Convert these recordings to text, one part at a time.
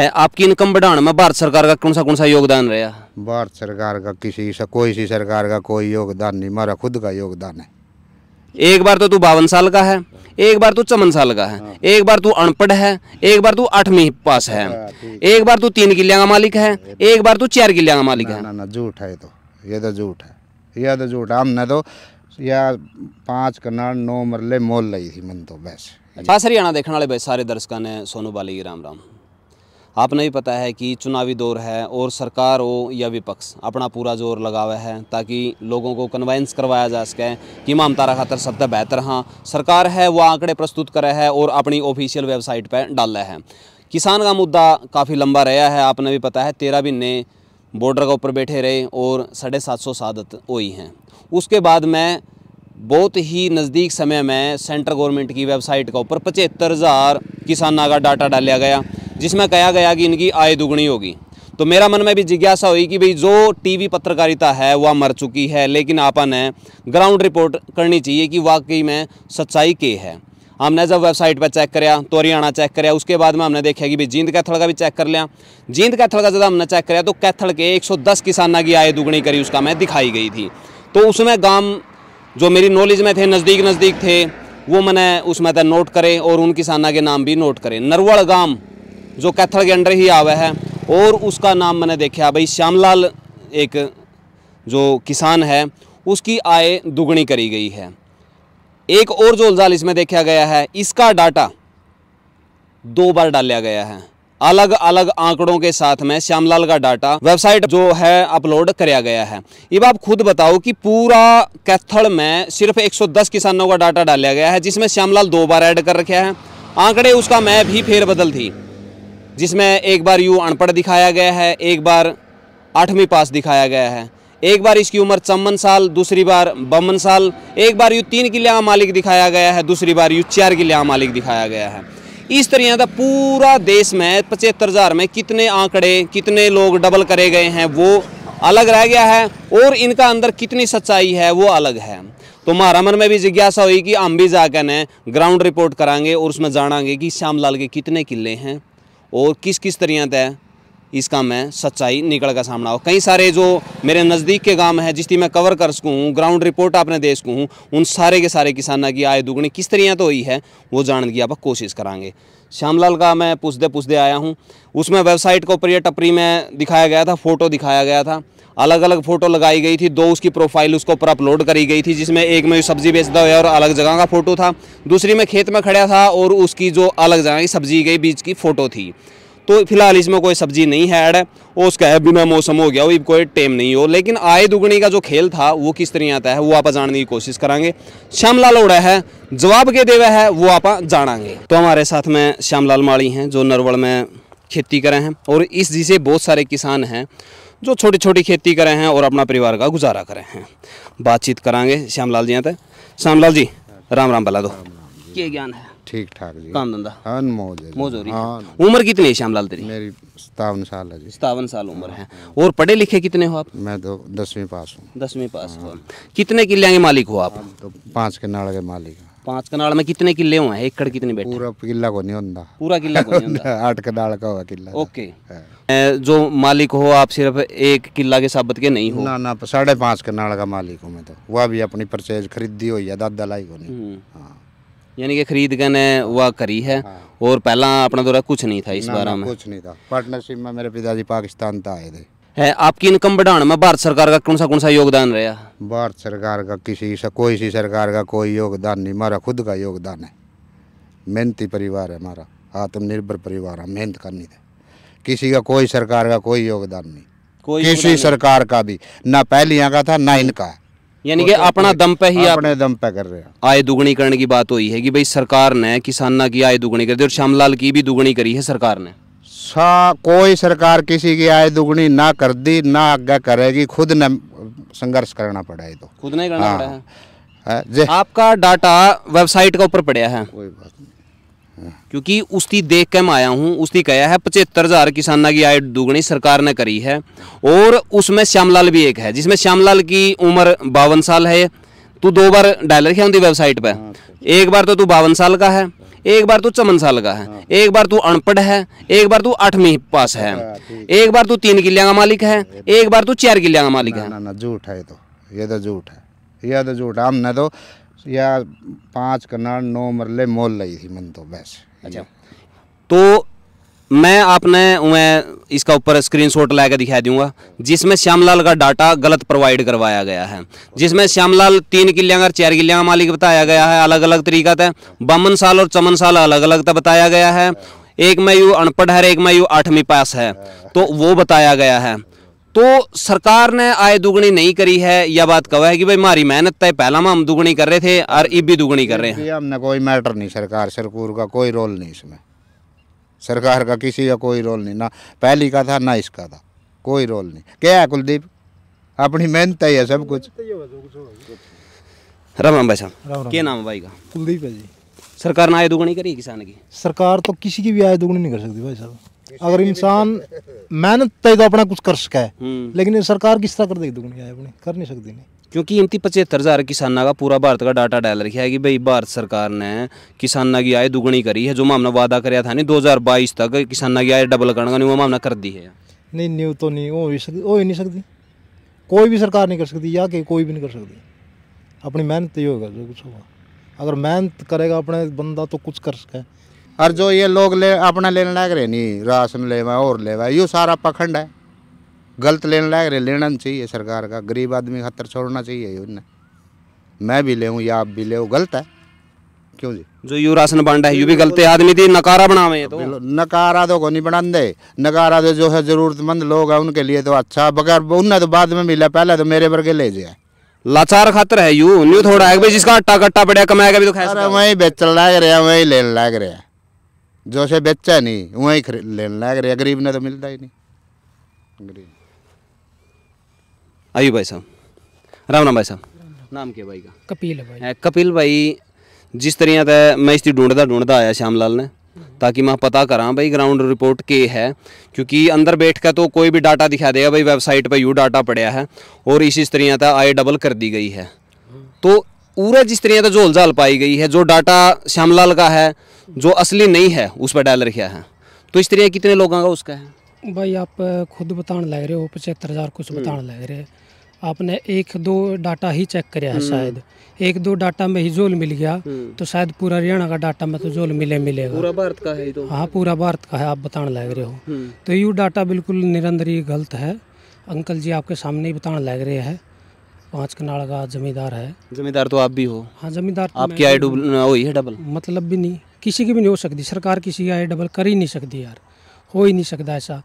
है eh, आपकी income बढ़ाने में भारत सरकार का कौन सा कौन सा योगदान रहा भारत सरकार का किसी सा, कोई सी सरकार का कोई योगदान नहीं मारा खुद का योगदान है एक बार तो तू बावन साल का है एक बार तू चौवन साल का है हाँ। एक बार तू अनपढ़ है एक बार तू आठवीं पास है हाँ, एक बार तू तीन किले का मालिक है तो- एक बार तू चार किले का मालिक है झूठ है तो ये तो झूठ है ये तो झूठ हमने तो या पांच कना नौ मरले मोल लई थी मन तो बस खास अच्छा, हरियाणा देखने वाले भाई सारे दर्शकों ने सोनू बाली राम राम आपने भी पता है कि चुनावी दौर है और सरकार हो या विपक्ष अपना पूरा जोर लगा हुआ है ताकि लोगों को कन्वेंस करवाया जा सके कि इमाम तारा खातर सबसे बेहतर हाँ सरकार है वह आंकड़े प्रस्तुत करे है और अपनी ऑफिशियल वेबसाइट पर रहा है किसान का मुद्दा काफ़ी लंबा रहा है आपने भी पता है तेरह महीने बॉर्डर के ऊपर बैठे रहे और साढ़े सात सौ सादत हुई हैं उसके बाद में बहुत ही नज़दीक समय में सेंट्रल गवर्नमेंट की वेबसाइट के ऊपर पचहत्तर हज़ार किसानों का डाटा डाला गया जिसमें कहा गया कि इनकी आय दुगनी होगी तो मेरा मन में भी जिज्ञासा हुई कि भाई जो टीवी पत्रकारिता है वह मर चुकी है लेकिन आपा ने ग्राउंड रिपोर्ट करनी चाहिए कि वाकई में सच्चाई के है हमने जब वेबसाइट पर चेक कराया तो हरियाणा चेक कराया उसके बाद में हमने देखा कि भाई जींद कैथल का भी चेक कर लिया जींद कैथल का जब हमने चेक कराया तो कैथल के एक किसाना की आय दुगनी करी उसका मैं दिखाई गई थी तो उसमें गाँव जो मेरी नॉलेज में थे नज़दीक नज़दीक थे वो मैंने उसमें नोट तो करे और उन किसाना के नाम भी नोट करे नरवड़ गांव जो कैथल के अंडर ही आवे है और उसका नाम मैंने देखा भाई श्यामलाल एक जो किसान है उसकी आय दुगनी करी गई है एक और जो उलझाल इसमें देखा गया है इसका डाटा दो बार डाला गया है अलग अलग आंकड़ों के साथ में श्यामलाल का डाटा वेबसाइट जो है अपलोड कराया गया है अब आप खुद बताओ कि पूरा कैथल में सिर्फ 110 किसानों का डाटा डाला गया है जिसमें श्यामलाल दो बार ऐड कर रखा है आंकड़े उसका मैं भी फेर बदल थी जिसमें एक बार यू अनपढ़ दिखाया गया है एक बार आठवीं पास दिखाया गया है एक बार इसकी उम्र चौवन साल दूसरी बार बावन साल एक बार यू तीन किले मालिक दिखाया गया है दूसरी बार यू चार किले मालिक दिखाया गया है इस तरह का पूरा देश में पचहत्तर हज़ार में कितने आंकड़े कितने लोग डबल करे गए हैं वो अलग रह गया है और इनका अंदर कितनी सच्चाई है वो अलग है तो हमारा मन में भी जिज्ञासा हुई कि हम भी जाकर ने ग्राउंड रिपोर्ट कराएंगे और उसमें जानेंगे कि श्यामलाल के कितने किले हैं और किस किस तरीक़ा है इसका मैं सच्चाई निकल का सामना हो कई सारे जो मेरे नज़दीक के गांव हैं जिसकी मैं कवर कर सकूँ ग्राउंड रिपोर्ट आपने दे सकूँ हूँ उन सारे के सारे किसानों की आय दुगनी किस तरह तो हुई है वो जानने की आप कोशिश कराएंगे श्यामलाल का मैं पूछते पूछते आया हूँ उसमें वेबसाइट को प्रिय टपरी में दिखाया गया था फ़ोटो दिखाया गया था अलग अलग फ़ोटो लगाई गई थी दो उसकी प्रोफाइल उसको पर अपलोड करी गई थी जिसमें एक में सब्जी बेचता हुआ और अलग जगह का फ़ोटो था दूसरी में खेत में खड़ा था और उसकी जो अलग जगह की सब्जी गई बीज की फ़ोटो थी तो फिलहाल इसमें कोई सब्जी नहीं है ऐड और उसका है बिना मौसम हो गया वो कोई टेम नहीं हो लेकिन आए दुगनी का जो खेल था वो किस तरह आता है वो आप जानने की कोशिश करेंगे श्यामलाल ओड़ा है जवाब के देवा है वो आप जानेंगे तो हमारे साथ में श्यामलाल माड़ी हैं जो नरवड़ में खेती करे हैं और इस जिसे बहुत सारे किसान हैं जो छोटी छोटी खेती करे हैं और अपना परिवार का गुजारा करे हैं बातचीत करेंगे श्यामलाल जी आते श्यामलाल जी राम राम बला दो ये ज्ञान है ठीक ठाक जी काम धंधा हां मौज है मौज हो रही है हाँ। उम्र कितनी है श्यामलाल तेरी मेरी 57 साल है जी 57 साल उम्र हाँ। है और पढ़े लिखे कितने हो आप मैं तो 10वीं पास हूं 10वीं पास हाँ। हो कितने किले के मालिक हो आप तो पांच के नाल के मालिक पांच कनाल में कितने किले हुए हैं एकड़ कितने बैठे पूरा किला को नहीं होता पूरा किला को नहीं होता आठ कनाल का होगा किला तो। ओके जो मालिक हो आप सिर्फ एक किला के साबित के नहीं हो ना ना साढ़े पाँच कनाल का मालिक हूँ मैं तो वह भी अपनी परचेज खरीदी हुई है दादा लाई को नहीं हम्म। हाँ यानी कि खरीद के ने वह करी है हाँ। और पहला अपना दौरा तो कुछ नहीं था इस बार में कुछ नहीं था पार्टनरशिप में मेरे पिताजी पाकिस्तान से आए थे है आपकी इनकम बढ़ाने में भारत सरकार का कौन सा कौन सा योगदान रहा भारत सरकार का किसी सा कोई सी सरकार का कोई योगदान नहीं हमारा खुद का योगदान है मेहनती परिवार है हमारा आत्मनिर्भर परिवार है मेहनत करनी थे किसी का कोई सरकार का कोई योगदान नहीं कोई किसी सरकार का भी ना पहलियाँ का था ना इनका है यानी कि अपना दम पे ही अपने दम पे कर रहे हैं आय दुगनी करने की बात हुई है कि भाई सरकार ने किसाना की आय दुगनी कर दी और श्यामलाल की भी दुगनी करी है सरकार ने सा कोई सरकार किसी की आय दुगनी ना कर दी ना आगे करेगी खुद ने संघर्ष करना पड़ा है तो खुद ने करना हाँ। पड़ा है हाँ, आपका डाटा वेबसाइट के ऊपर पड़ा है कोई बात नहीं क्योंकि उसकी देख के मैं आया हूँ उसकी ਉਸ है पचहत्तर हजार किसानों की आय दुगनी सरकार ने करी है और उसमें श्यामलाल भी एक है जिसमें श्यामलाल की उम्र बावन साल है तू दो बार डालर क्या उनकी वेबसाइट पर हाँ, तो- एक बार तो तू बावन साल का है एक बार तू चमन साल का है हाँ। एक बार तू अनपढ़ है एक बार तू आठवीं पास है हाँ, एक बार तू तीन किलिया का मालिक है तो- एक बार तू चार किलिया का मालिक है झूठ है तो ये तो झूठ है ये तो झूठ हमने तो या पांच कनाल नौ मरले मोल रही थी मन तो बस अच्छा तो मैं आपने मैं इसका ऊपर स्क्रीनशॉट लाकर दिखा दूंगा जिसमें श्यामलाल का डाटा गलत प्रोवाइड करवाया गया है जिसमें श्यामलाल तीन किलियाँ और चार किलियाँ का मालिक बताया गया है अलग अलग तरीका था बमन साल और चमन साल अलग अलग था बताया गया है एक में यू अनपढ़ है एक में यू आठवीं पास है तो वो बताया गया है तो सरकार ने आय दुगनी नहीं करी है यह बात कवा है कि भाई हमारी मेहनत तय पहला में हम दुगनी कर रहे थे और इब भी दुगनी कर रहे हैं हमने कोई मैटर नहीं सरकार सरकूर का कोई रोल नहीं इसमें सरकार का किसी का कोई रोल नहीं ना पहली का था ना इसका था कोई रोल नहीं क्या है कुलदीप अपनी मेहनत ही है सब कुछ राम भाई साहब क्या नाम है भाई का कुलदीप है जी सरकार ने आय दुगनी करी किसान की सरकार तो किसी की भी आय दुगनी नहीं कर सकती भाई साहब अगर इंसान मेहनत तय तो अपना कुछ कर सका है हम्म। लेकिन सरकार किस तरह कर देगी दुगनी आय अपनी कर नहीं सकती नहीं क्योंकि इनती पचहत्तर हज़ार किसानों का पूरा भारत का डाटा डाल रखा है कि भाई भारत सरकार ने किसानों की आय दुगनी करी है जो हमने वादा कराया था नहीं 2022 तक किसानों की आय डबल करने का नहीं मामला कर दी है नहीं न्यू तो नहीं हो ही सकती हो ही नहीं सकती कोई भी सरकार नहीं कर सकती या कि कोई भी नहीं कर सकती अपनी मेहनत ही होगा जो कुछ होगा अगर मेहनत करेगा अपने बंदा तो कुछ कर सके और जो ये लोग ले अपना लेने लायक रहे नहीं राशन लेवा और लेवा यू सारा पखंड है गलत लेने लायक रहे लेना चाहिए सरकार का गरीब आदमी का खतर छोड़ना चाहिए उन्हें मैं भी ले या आप भी ले गलत है क्यों जी जो यू राशन बांटा है यू भी गलत है आदमी दी नकारा बनावे तो नकारा तो को नहीं दे नकारा तो जो है जरूरतमंद लोग है उनके लिए तो अच्छा बगैर उन्हें तो बाद में मिला पहले तो मेरे वर्गे ले जाए लाचार खातर है यू न्यू थोड़ा है जिसका आटा कट्टा पड़े कमाएगा भी तो खैर वही बेचन लग रहा वही लेने लग रहा जो से बेचा नहीं वहाँ ही खरीद लेने लग रहे गरीब ने तो मिलता ही नहीं गरीब आयु भाई साहब राम राम भाई साहब नाम क्या भाई का कपिल भाई कपिल भाई जिस तरह से मैं इसकी ढूंढता ढूंढता आया श्याम लाल ने ताकि मैं पता करा भाई ग्राउंड रिपोर्ट के है क्योंकि अंदर बैठ कर तो कोई भी डाटा दिखा देगा भाई वेबसाइट पर यू डाटा पड़ा है और इसी तरह से आई डबल कर दी गई है तो पूरा जिस तरह से झोल झाल पाई गई है जो डाटा श्यामलाल का है जो असली नहीं है उस पर डाल रखा है तो इस तरह कितने लोगों का उसका है भाई आप खुद बताने लग रहे हो पचहत्तर हज़ार कुछ हम्म। बताने लग रहे आपने एक दो डाटा ही चेक कराया है हम्म। शायद एक दो डाटा में ही जोल मिल गया हम्म। तो शायद पूरा हरियाणा का डाटा में तो जोल मिले मिलेगा पूरा भारत का है तो हाँ पूरा भारत का है आप बताने लग रहे हो तो यू डाटा बिल्कुल निरंतरी गलत है अंकल जी आपके सामने ही बताने लग रहे हैं पांच कनाल का जमींदार है जमींदार तो आप भी हो हाँ जमींदार तो आपकी आई डबल मतलब भी नहीं किसी की भी नहीं हो सकती सरकार किसी का डबल कर ही नहीं सकती यार हो ही नहीं सकता ऐसा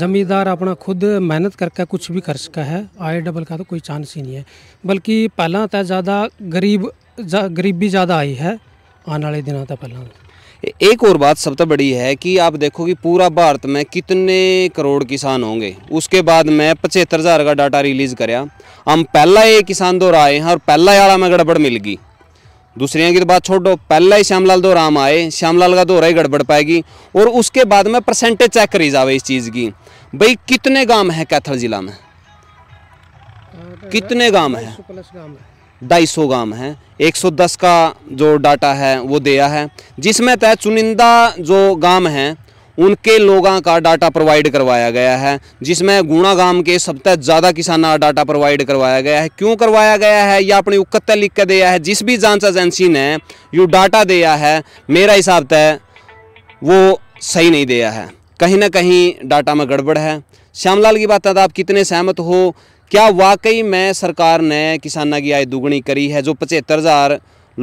ज़मींदार अपना खुद मेहनत करके कुछ भी कर सका है आय डबल का तो कोई चांस ही नहीं है बल्कि पहला तो ज़्यादा गरीब जा, गरीबी ज़्यादा आई है आने वाले दिनों तक तो पहला एक और बात सबसे बड़ी है कि आप देखो कि पूरा भारत में कितने करोड़ किसान होंगे उसके बाद मैं पचहत्तर हज़ार का डाटा रिलीज़ कराया हम पहला ये किसान दो आए हैं और पहला आला में गड़बड़ मिल गई दूसरे की तो बात छोड़ दो पहला ही श्यामलाल दो राम आए श्यामलाल का दोहरा तो ही गड़बड़ पाएगी और उसके बाद में परसेंटेज चेक करी जावे इस चीज़ की भाई कितने गांव है कैथल ज़िला में कितने गांव है ढाई सौ गांव है 110 का जो डाटा है वो दिया है जिसमें तय चुनिंदा जो गांव हैं उनके लोगों का डाटा प्रोवाइड करवाया गया है जिसमें गुणागाम के सबसे ज़्यादा किसानों का डाटा प्रोवाइड करवाया गया है क्यों करवाया गया है या अपनी उकत्ता लिख कर दिया है जिस भी जांच एजेंसी ने यू डाटा दिया है मेरा हिसाब तय वो सही नहीं दिया है कहीं ना कहीं डाटा में गड़बड़ है श्यामलाल की बात आप कितने सहमत हो क्या वाकई में सरकार ने किसानों की आय दुगुनी करी है जो पचहत्तर हज़ार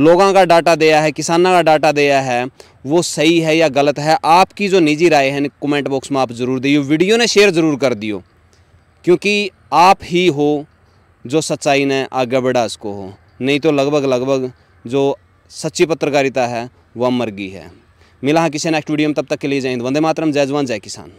लोगों का डाटा दिया है किसानों का डाटा दिया है वो सही है या गलत है आपकी जो निजी राय है कमेंट बॉक्स में आप ज़रूर दियो वीडियो ने शेयर ज़रूर कर दियो क्योंकि आप ही हो जो सच्चाई ने आगे बढ़ा इसको हो नहीं तो लगभग लगभग जो सच्ची पत्रकारिता है वह मर गई है मिला हाँ किसी नेक्स्ट वीडियो में तब तक के लिए जय हिंद वंदे मातरम जय जवान जय किसान